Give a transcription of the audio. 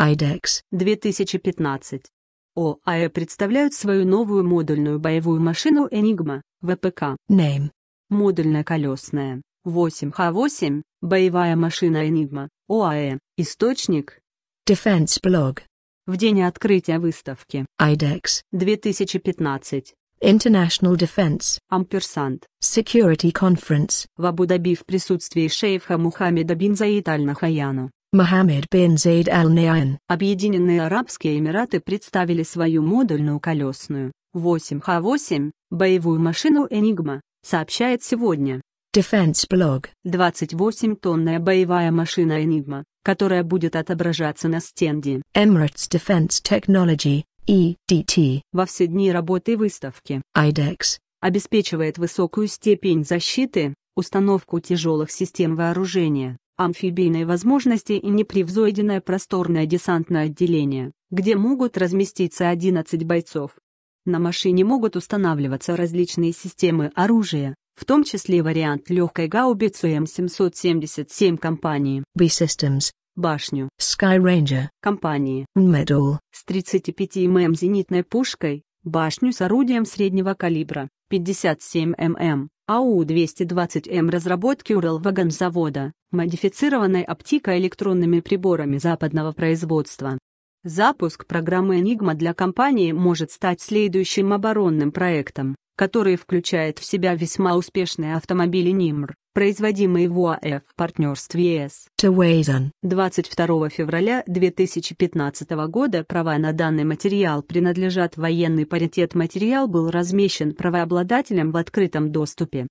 IDEX 2015. ОАЭ представляют свою новую модульную боевую машину Enigma ВПК. Name. Модульная колесная 8Х8, боевая машина Enigma ОАЭ, источник. Defense Blog. В день открытия выставки. IDEX 2015. International Defense Ampersand Security Conference в Абу-Даби в присутствии шейха Мухаммеда бин Заид аль-Нахаяна. Мохаммед бен Зейд аль Наян. Объединенные Арабские Эмираты представили свою модульную колесную 8Х8 боевую машину «Энигма», сообщает сегодня. Defense Blog. 28-тонная боевая машина «Энигма», которая будет отображаться на стенде. Emirates Defense Technology, EDT. Во все дни работы выставки. IDEX. Обеспечивает высокую степень защиты, установку тяжелых систем вооружения, амфибийные возможности и непревзойденное просторное десантное отделение, где могут разместиться 11 бойцов. На машине могут устанавливаться различные системы оружия, в том числе вариант легкой гаубицы М777 компании B-Systems, башню Sky Ranger компании Medal с 35 мм зенитной пушкой, башню с орудием среднего калибра 57 мм, АУ-220М мм разработки Уралвагонзавода, модифицированной оптико-электронными приборами западного производства. Запуск программы «Энигма» для компании может стать следующим оборонным проектом, который включает в себя весьма успешные автомобили «Нимр», производимые в УАЭ в партнерстве с Чауэйзен. 22 февраля 2015 года права на данный материал принадлежат военный паритет материал был размещен правообладателем в открытом доступе.